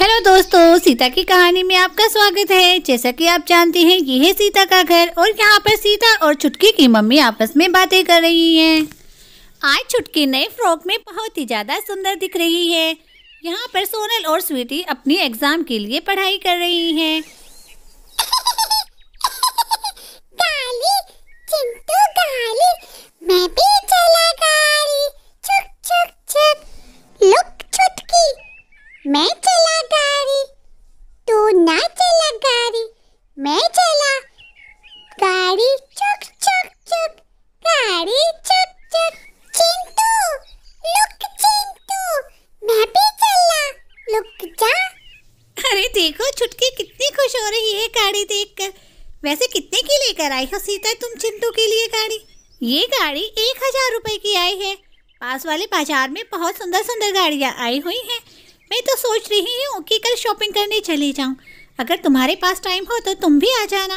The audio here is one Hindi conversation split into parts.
हेलो दोस्तों सीता की कहानी में आपका स्वागत है जैसा कि आप जानते हैं ये है सीता का घर और यहाँ पर सीता और छुटकी की मम्मी आपस में बातें कर रही हैं आज छुटकी नए फ्रॉक में बहुत ही ज़्यादा सुंदर दिख रही है यहाँ पर सोनल और स्वीटी अपनी एग्जाम के लिए पढ़ाई कर रही है गाली, मैं भी लेकर आई हो सीता तुम चिंटू के लिए गाड़ी ये गाड़ी एक हजार रुपए की आई है पास वाले बाजार में बहुत सुंदर सुंदर गाड़ियाँ आई हुई हैं मैं तो सोच रही हूँ कि कल शॉपिंग करने चली जाऊँ अगर तुम्हारे पास टाइम हो तो तुम भी आ जाना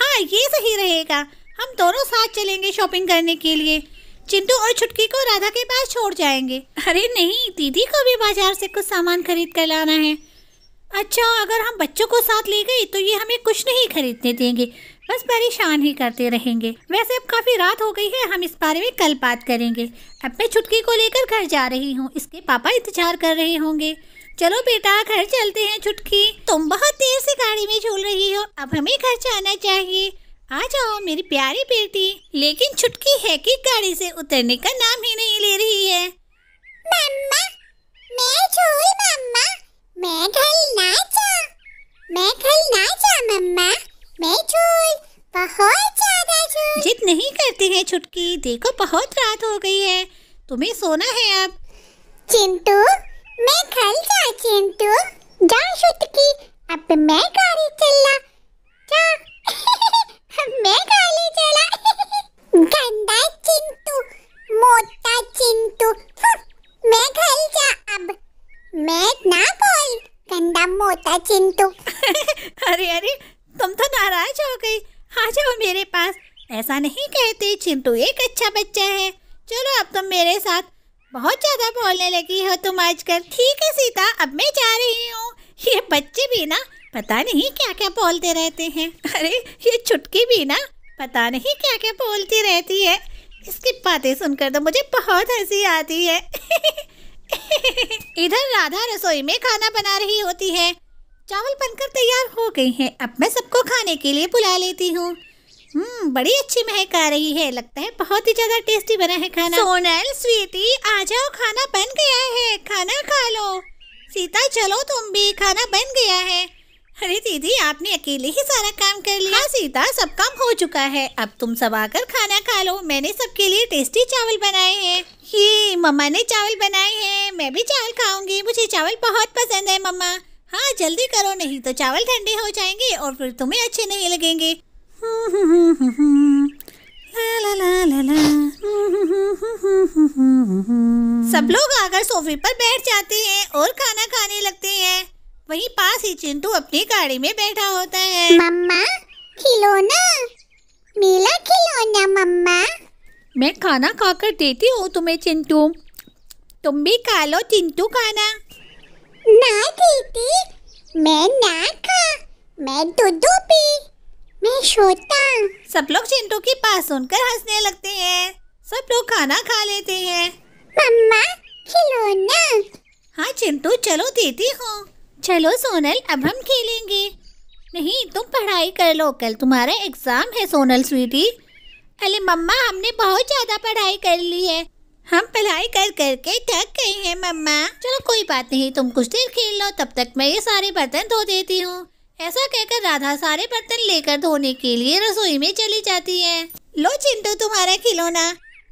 हाँ ये सही रहेगा हम दोनों साथ चलेंगे शॉपिंग करने के लिए चिंटू और छुटकी को राधा के पास छोड़ जाएंगे अरे नहीं दीदी को भी बाजार से कुछ सामान खरीद कर लाना है अच्छा अगर हम बच्चों को साथ ले गए तो ये हमें कुछ नहीं खरीदने देंगे बस परेशान ही करते रहेंगे वैसे अब काफी रात हो गई है हम इस बारे में कल बात करेंगे अब मैं छुटकी को लेकर घर जा रही हूँ इसके पापा इंतजार कर रहे होंगे चलो बेटा घर चलते हैं छुटकी तुम बहुत देर से गाड़ी में झूल रही हो अब हमें घर जाना चाहिए आ जाओ मेरी प्यारी बेटी लेकिन छुटकी है कि गाड़ी से उतरने का नाम ही नहीं ले रही है मम्मा मैं मम्मा मैं मैं घर ना नहीं करते हैं छुटकी देखो बहुत रात हो गई है तुम्हें सोना है अब चिंटू मैं घर जा चिंटू जा छुटकी अब मैं गाड़ी चला जा मैं गाड़ी चला गंदा चिंटू मोटा चिंटू हम्म, मैं घर जा अब मैं ना बोल गंदा मोटा चिंटू नहीं कहती चिंटू एक अच्छा बच्चा है चलो अब तुम मेरे साथ बहुत ज़्यादा बोलने लगी हो तुम आजकल ठीक है सीता अब मैं जा रही हूँ ये बच्चे भी ना पता नहीं क्या क्या बोलते रहते हैं अरे ये चुटकी भी ना पता नहीं क्या क्या बोलती रहती है इसकी बातें सुनकर तो मुझे बहुत हंसी आती है इधर राधा रसोई में खाना बना रही होती है चावल बनकर तैयार हो गई हैं अब मैं सबको खाने के लिए बुला लेती हूँ हम्म बड़ी अच्छी महक आ रही है लगता है बहुत ही ज्यादा टेस्टी बना है खाना सोनल स्वीटी आ जाओ खाना बन गया है खाना खा लो सीता चलो तुम भी खाना बन गया है अरे दीदी आपने अकेले ही सारा काम कर लिया हाँ सीता सब काम हो चुका है अब तुम सब आकर खाना खा लो मैंने सबके लिए टेस्टी चावल बनाए हैं ये मम्मा ने चावल बनाए हैं मैं भी चावल खाऊंगी मुझे चावल बहुत पसंद है मम्मा हाँ जल्दी करो नहीं तो चावल ठंडे हो जाएंगे और फिर तुम्हें अच्छे नहीं लगेंगे सब लोग आकर सोफे पर बैठ जाते हैं और खाना खाने लगते हैं वहीं पास ही चिंटू अपनी गाड़ी में बैठा होता है मम्मा खिलौना मेला खिलौना मम्मा मैं खाना खाकर देती हूँ तुम्हें चिंटू तुम भी खा लो चिंटू खाना ना देती मैं ना खा मैं दूध पी मैं श्वेता सब लोग चिंटू की बात सुनकर हंसने लगते हैं सब लोग खाना खा लेते हैं मम्मा खिलौना हाँ चिंटू चलो देती हूँ चलो सोनल अब हम खेलेंगे नहीं तुम पढ़ाई कर लो कल तुम्हारा एग्जाम है सोनल स्वीटी अरे मम्मा हमने बहुत ज़्यादा पढ़ाई कर ली है हम पढ़ाई कर कर के थक गए हैं मम्मा चलो कोई बात नहीं तुम कुछ देर खेल लो तब तक मैं ये सारे बर्तन धो देती हूँ ऐसा कहकर राधा सारे बर्तन लेकर धोने के लिए रसोई में चली जाती है लो चिंटू तुम्हारा खिलौना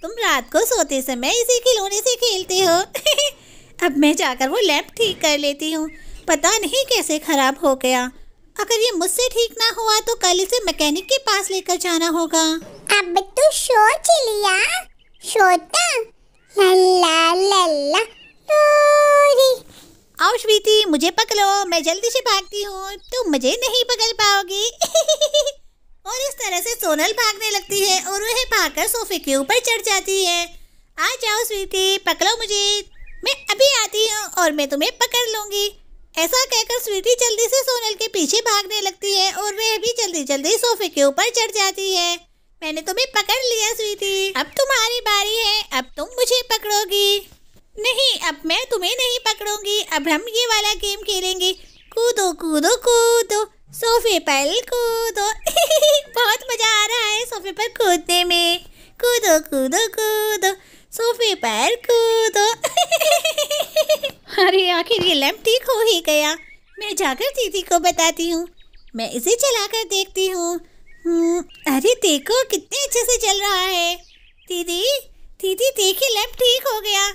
तुम रात को सोते समय इसी खिलौने से खेलते हो अब मैं जाकर वो लैंप ठीक कर लेती हूँ पता नहीं कैसे खराब हो गया अगर ये मुझसे ठीक ना हुआ तो कल इसे मैकेनिक के पास लेकर जाना होगा अब तो शो चलिया शोता लल्ला लल्ला आओ स्वीति मुझे पकड़ो मैं जल्दी से भागती हूँ तुम मुझे नहीं पकड़ पाओगी और इस तरह से सोनल भागने लगती है और वह भागकर सोफे के ऊपर चढ़ जाती है आ जाओ स्वीटी पकड़ो मुझे मैं अभी आती हूँ और मैं तुम्हें पकड़ लूँगी ऐसा कहकर स्वीटी जल्दी से सोनल के पीछे भागने लगती है और वह भी जल्दी जल्दी सोफे के ऊपर चढ़ जाती है मैंने तुम्हें पकड़ लिया स्वीटी अब तुम्हारी बारी है अब तुम मुझे पकड़ोगी नहीं अब मैं तुम्हें नहीं पकड़ूंगी अब हम ये वाला गेम खेलेंगे कूदो कूदो कूदो सोफे पर कूदो बहुत मज़ा आ रहा है सोफे पर कूदने में कूदो कूदो कूदो सोफे पर कूदो अरे आखिर ये लैंप ठीक हो ही गया मैं जाकर दीदी को बताती हूँ मैं इसे चला कर देखती हूँ हम्म, अरे देखो कितने अच्छे से चल रहा है दीदी दीदी देखिए लैम्प ठीक हो गया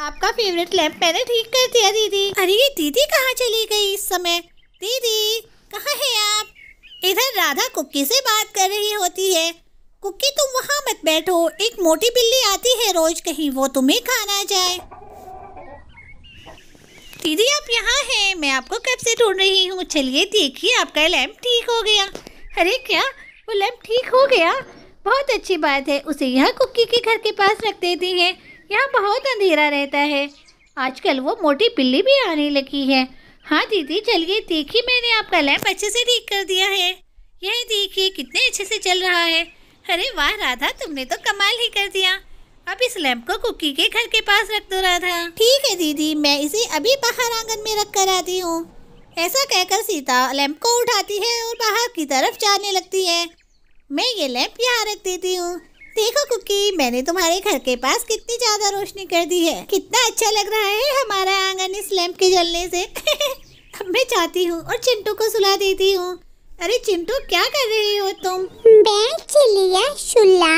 आपका फेवरेट लैंप मैंने ठीक कर दिया दीदी अरे ये दीदी कहाँ चली गई इस समय दीदी कहाँ है आप इधर राधा कुक्की से बात कर रही होती है कुक्की तुम वहाँ मत बैठो एक मोटी बिल्ली आती है रोज कहीं वो तुम्हें खाना जाए दीदी आप यहाँ हैं मैं आपको कब से ढूंढ रही हूँ चलिए देखिए आपका लैम्प ठीक हो गया अरे क्या वो लैंप ठीक हो गया बहुत अच्छी बात है उसे यहाँ कुक्की के घर के पास रख देती हैं यहाँ बहुत अंधेरा रहता है आजकल वो मोटी बिल्ली भी आने लगी है हाँ दीदी चलिए देखिए मैंने आपका लैंप अच्छे से ठीक कर दिया है यह देखिए कितने अच्छे से चल रहा है अरे वाह राधा तुमने तो कमाल ही कर दिया अब इस लैंप को कुकी के घर के पास रख दो राधा ठीक है दीदी मैं इसे अभी बाहर आंगन में रख कर आती हूँ ऐसा कहकर सीता लैंप को उठाती है और बाहर की तरफ जाने लगती है मैं ये लैंप यहाँ रख देती हूँ देखो कुकी मैंने तुम्हारे घर के पास कितनी ज्यादा रोशनी कर दी है कितना अच्छा लग रहा है हमारा आंगन इस लैंप के जलने से अब मैं चाहती हूँ और चिंटू को सुला देती हूँ अरे चिंटू क्या कर रही हो तुम मैं चिलिया सुला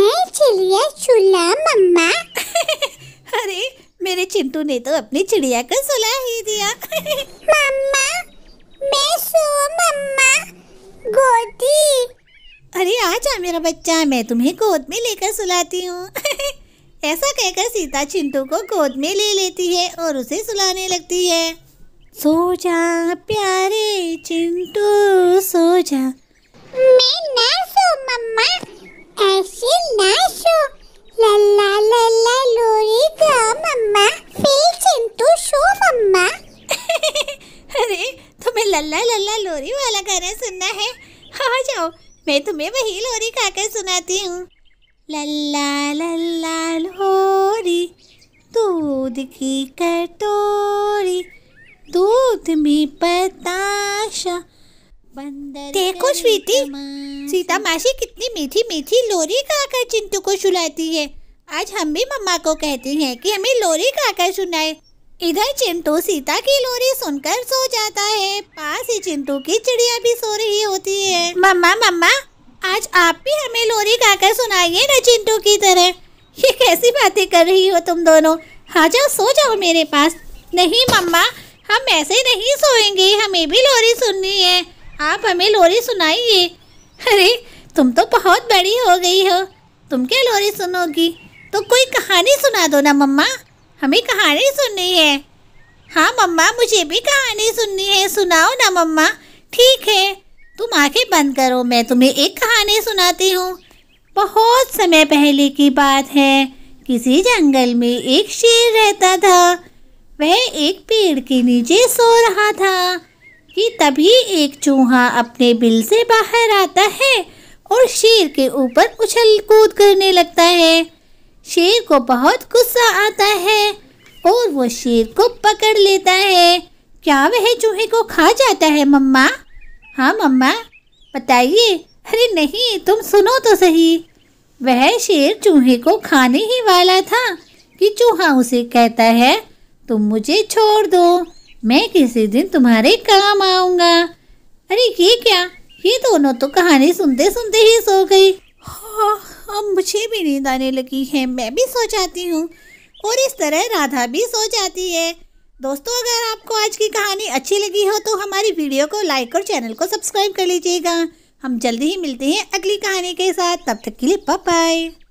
मैं चिलिया सुला मम्मा अरे मेरे चिंटू ने तो अपनी चिड़िया को सुला ही दिया मम्मा मैं सो मम्मा गोदी अरे आ जा मेरा बच्चा मैं तुम्हें गोद में लेकर सुलाती हूँ ऐसा कहकर सीता चिंटू को गोद में ले लेती है और उसे सुलाने लगती है सो जा प्यारे चिंटू सो जा मैं ना सो मम्मा ऐसे ना सो लल्ला लल्ला लोरी गा मम्मा फिर चिंटू सो मम्मा अरे तुम्हें लल्ला लल्ला लोरी वाला गाना सुनना है आ जाओ मैं तुम्हें वही लोरी खाकर सुनाती हूँ लल्ला लल्ला लोरी दूध की कटोरी दूध में पताशा बंदर देखो स्वीटी सीता मासी कितनी मीठी मीठी लोरी खाकर चिंटू को सुलाती है आज हम भी मम्मा को कहती हैं कि हमें लोरी खाकर सुनाए इधर चिंटू सीता की लोरी सुनकर सो जाता है पास ही चिंटू की चिड़िया भी सो रही होती है मम्मा मम्मा आज आप भी हमें लोरी गाकर सुनाइए ना चिंटू की तरह ये कैसी बातें कर रही हो तुम दोनों हाँ जाओ सो जाओ मेरे पास नहीं मम्मा हम ऐसे नहीं सोएंगे हमें भी लोरी सुननी है आप हमें लोरी सुनाइए अरे तुम तो बहुत बड़ी हो गई हो तुम क्या लोरी सुनोगी तो कोई कहानी सुना दो ना मम्मा हमें कहानी सुननी है हाँ मम्मा मुझे भी कहानी सुननी है सुनाओ ना मम्मा ठीक है तुम आंखें बंद करो मैं तुम्हें एक कहानी सुनाती हूँ बहुत समय पहले की बात है किसी जंगल में एक शेर रहता था वह एक पेड़ के नीचे सो रहा था कि तभी एक चूहा अपने बिल से बाहर आता है और शेर के ऊपर उछल कूद करने लगता है शेर को बहुत गुस्सा आता है और वो शेर को पकड़ लेता है क्या वह चूहे को खा जाता है मम्मा हाँ मम्मा बताइए अरे नहीं तुम सुनो तो सही वह शेर चूहे को खाने ही वाला था कि चूहा उसे कहता है तुम मुझे छोड़ दो मैं किसी दिन तुम्हारे काम आऊँगा अरे ये क्या ये दोनों तो कहानी सुनते सुनते ही सो गई हाँ अब मुझे भी नींद आने लगी है मैं भी सो जाती हूँ और इस तरह राधा भी सो जाती है दोस्तों अगर आपको आज की कहानी अच्छी लगी हो तो हमारी वीडियो को लाइक और चैनल को सब्सक्राइब कर लीजिएगा हम जल्दी ही मिलते हैं अगली कहानी के साथ तब तक के लिए बाय